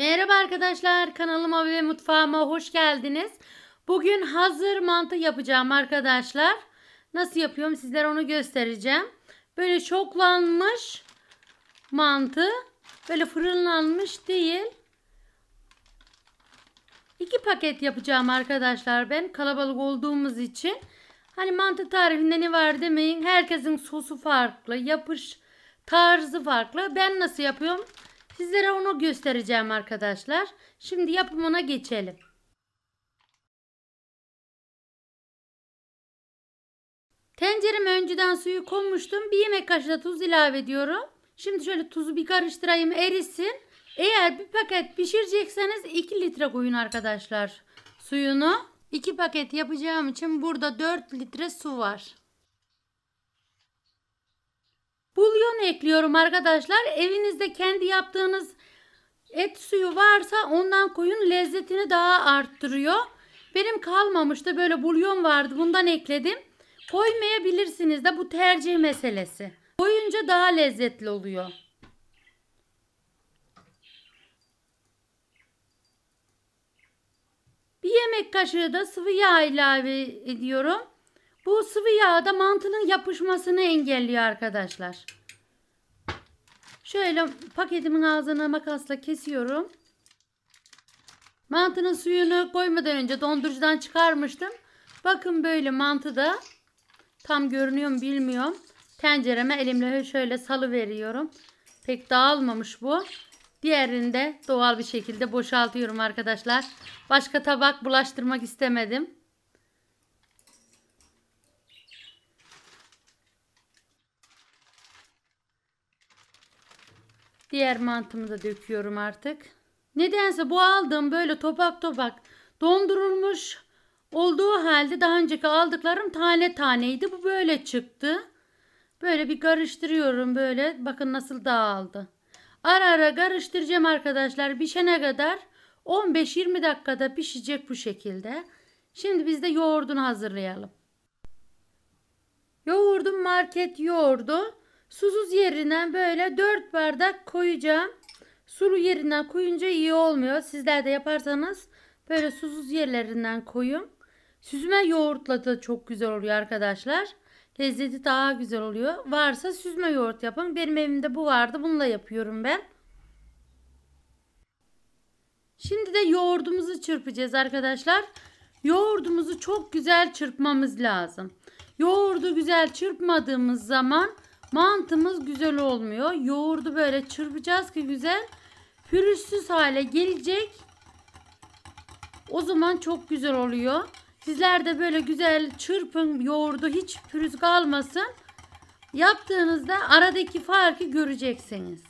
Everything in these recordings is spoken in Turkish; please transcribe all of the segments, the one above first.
Merhaba arkadaşlar kanalıma ve mutfağıma hoş geldiniz. Bugün hazır mantı yapacağım arkadaşlar. Nasıl yapıyorum sizlere onu göstereceğim. Böyle çoklanmış mantı böyle fırınlanmış değil. İki paket yapacağım arkadaşlar ben kalabalık olduğumuz için. Hani mantı tarifinde ne var demeyin. Herkesin sosu farklı, yapış tarzı farklı. Ben nasıl yapıyorum? Sizlere onu göstereceğim arkadaşlar. Şimdi yapımına geçelim. Tencereme önceden suyu konmuştum. Bir yemek kaşığı tuz ilave ediyorum. Şimdi şöyle tuzu bir karıştırayım erisin. Eğer bir paket pişirecekseniz 2 litre koyun arkadaşlar suyunu. 2 paket yapacağım için burada 4 litre su var. Bulyon ekliyorum arkadaşlar. Evinizde kendi yaptığınız et suyu varsa ondan koyun lezzetini daha arttırıyor. Benim kalmamıştı böyle bulyon vardı bundan ekledim. Koymayabilirsiniz de bu tercih meselesi. Koyunca daha lezzetli oluyor. Bir yemek kaşığı da sıvı yağ ilave ediyorum. Bu sıvı yağ da mantının yapışmasını engelliyor arkadaşlar. Şöyle paketimin ağzını makasla kesiyorum. Mantının suyunu koymadan önce dondurucudan çıkarmıştım. Bakın böyle mantı da tam görünüyor mu bilmiyorum. Tencereme elimle şöyle salı veriyorum. Pek dağılmamış bu. Diğerinde doğal bir şekilde boşaltıyorum arkadaşlar. Başka tabak bulaştırmak istemedim. Diğer mantımı da döküyorum artık. Nedense bu aldığım böyle topak topak dondurulmuş olduğu halde daha önceki aldıklarım tane taneydi. Bu böyle çıktı. Böyle bir karıştırıyorum böyle. Bakın nasıl dağıldı. Ara ara karıştıracağım arkadaşlar. Pişene kadar 15-20 dakikada pişecek bu şekilde. Şimdi biz de yoğurdunu hazırlayalım. Yoğurdum market yoğurdu. Susuz yerine böyle 4 bardak koyacağım. Sulu yerinden koyunca iyi olmuyor. Sizler de yaparsanız böyle susuz yerlerinden koyun. Süzme yoğurtla da çok güzel oluyor arkadaşlar. Lezzeti daha güzel oluyor. Varsa süzme yoğurt yapın. Benim evimde bu vardı. Bununla yapıyorum ben. Şimdi de yoğurdumuzu çırpacağız arkadaşlar. Yoğurdumuzu çok güzel çırpmamız lazım. Yoğurdu güzel çırpmadığımız zaman mantımız güzel olmuyor. Yoğurdu böyle çırpacağız ki güzel pürüzsüz hale gelecek. O zaman çok güzel oluyor. Sizler de böyle güzel çırpın yoğurdu hiç pürüz kalmasın. Yaptığınızda aradaki farkı göreceksiniz.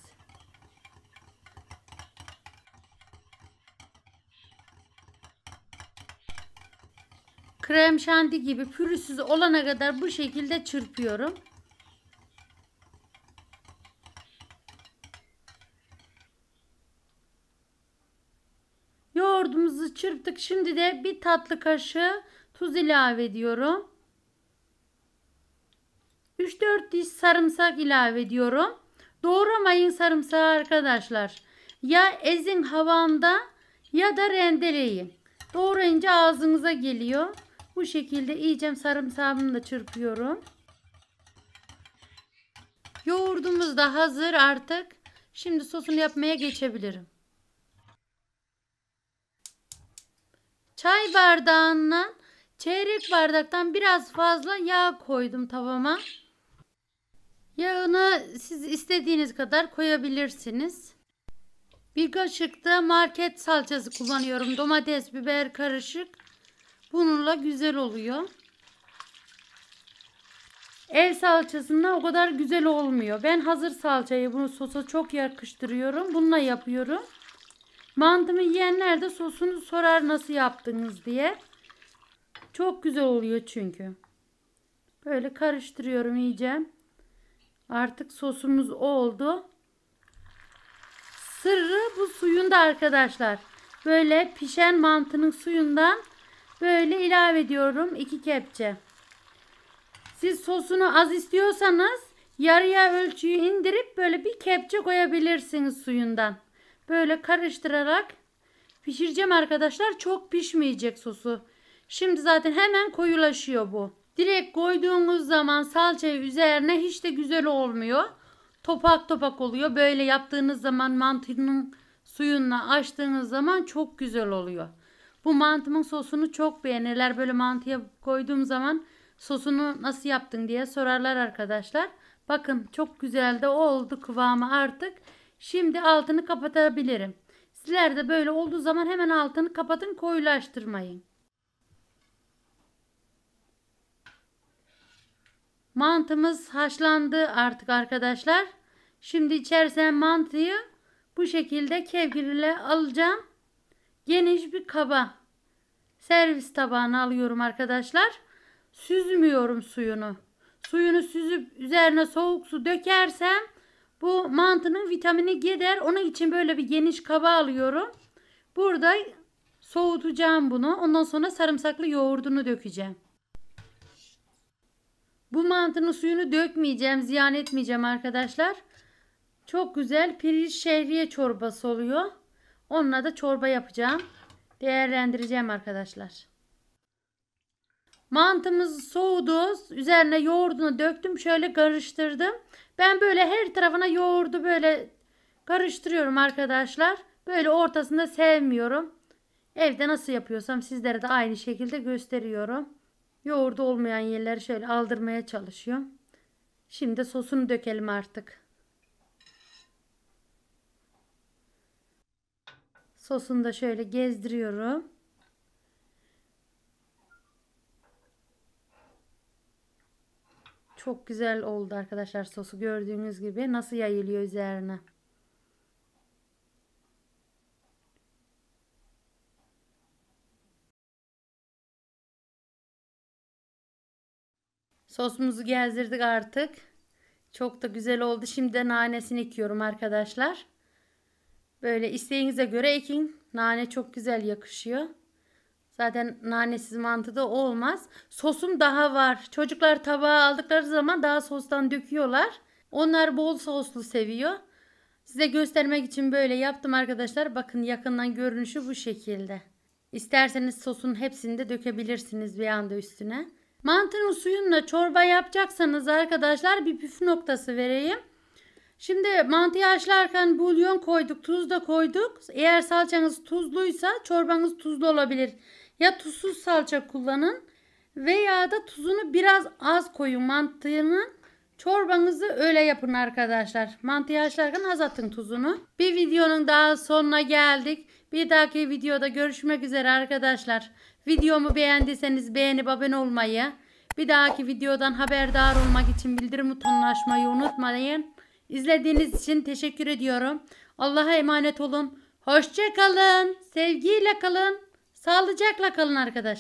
Krem şanti gibi pürüzsüz olana kadar bu şekilde çırpıyorum. Yoğurdumuzu çırptık. Şimdi de bir tatlı kaşığı tuz ilave ediyorum. 3-4 diş sarımsak ilave ediyorum. Doğramayın sarımsağı arkadaşlar. Ya ezin havanda ya da rendeleyin. Doğrayınca ağzınıza geliyor. Bu şekilde iyice sarımsağımı da çırpıyorum. Yoğurdumuz da hazır artık. Şimdi sosunu yapmaya geçebilirim. Çay bardağından çeyrek bardaktan biraz fazla yağ koydum tavama. Yağını siz istediğiniz kadar koyabilirsiniz. Bir kaşık da market salçası kullanıyorum. Domates, biber karışık. Bununla güzel oluyor. El salçasında o kadar güzel olmuyor. Ben hazır salçayı bunu sosa çok yakıştırıyorum. Bununla yapıyorum. Mantımı yiyenler de sosunu sorar nasıl yaptınız diye. Çok güzel oluyor çünkü. Böyle karıştırıyorum iyice. Artık sosumuz oldu. Sırrı bu suyunda arkadaşlar. Böyle pişen mantının suyundan böyle ilave ediyorum iki kepçe. Siz sosunu az istiyorsanız yarıya ölçüyü indirip böyle bir kepçe koyabilirsiniz suyundan böyle karıştırarak pişireceğim arkadaşlar. Çok pişmeyecek sosu. Şimdi zaten hemen koyulaşıyor bu. Direkt koyduğunuz zaman salçayı üzerine hiç de güzel olmuyor. Topak topak oluyor. Böyle yaptığınız zaman mantının suyunla açtığınız zaman çok güzel oluyor. Bu mantımın sosunu çok beğenirler. Böyle mantıya koyduğum zaman sosunu nasıl yaptın diye sorarlar arkadaşlar. Bakın çok güzel de oldu kıvamı artık. Şimdi altını kapatabilirim. Sizler de böyle olduğu zaman hemen altını kapatın koyulaştırmayın. Mantımız haşlandı artık arkadaşlar. Şimdi içerisine mantıyı bu şekilde kevgirle alacağım. Geniş bir kaba servis tabağına alıyorum arkadaşlar. Süzmüyorum suyunu. Suyunu süzüp üzerine soğuk su dökersem bu mantının vitamini gider. Onun için böyle bir geniş kaba alıyorum. Burada soğutacağım bunu. Ondan sonra sarımsaklı yoğurdunu dökeceğim. Bu mantının suyunu dökmeyeceğim, ziyan etmeyeceğim arkadaşlar. Çok güzel pirinç şehriye çorbası oluyor. Onunla da çorba yapacağım. Değerlendireceğim arkadaşlar. Mantımız soğudu. Üzerine yoğurdunu döktüm. Şöyle karıştırdım. Ben böyle her tarafına yoğurdu böyle karıştırıyorum arkadaşlar. Böyle ortasında sevmiyorum. Evde nasıl yapıyorsam sizlere de aynı şekilde gösteriyorum. Yoğurdu olmayan yerleri şöyle aldırmaya çalışıyorum. Şimdi sosunu dökelim artık. Sosunu da şöyle gezdiriyorum. Çok güzel oldu arkadaşlar sosu gördüğünüz gibi nasıl yayılıyor üzerine. Sosumuzu gezdirdik artık. Çok da güzel oldu. Şimdi de nanesini ekiyorum arkadaşlar. Böyle isteğinize göre ekin. Nane çok güzel yakışıyor. Zaten nanesiz mantı da olmaz. Sosum daha var. Çocuklar tabağa aldıkları zaman daha sostan döküyorlar. Onlar bol soslu seviyor. Size göstermek için böyle yaptım arkadaşlar. Bakın yakından görünüşü bu şekilde. İsterseniz sosun hepsini de dökebilirsiniz bir anda üstüne. Mantının suyunla çorba yapacaksanız arkadaşlar bir püf noktası vereyim. Şimdi mantıyı haşlarken bulyon koyduk, tuz da koyduk. Eğer salçanız tuzluysa çorbanız tuzlu olabilir. Ya tuzsuz salça kullanın veya da tuzunu biraz az koyun mantığının Çorbanızı öyle yapın arkadaşlar. Mantıyı haşlarken az atın tuzunu. Bir videonun daha sonuna geldik. Bir dahaki videoda görüşmek üzere arkadaşlar. Videomu beğendiyseniz beğenip abone olmayı, bir dahaki videodan haberdar olmak için bildirim butonunu açmayı unutmayın. İzlediğiniz için teşekkür ediyorum. Allah'a emanet olun. Hoşçakalın. Sevgiyle kalın. Sağlıcakla kalın arkadaşlar.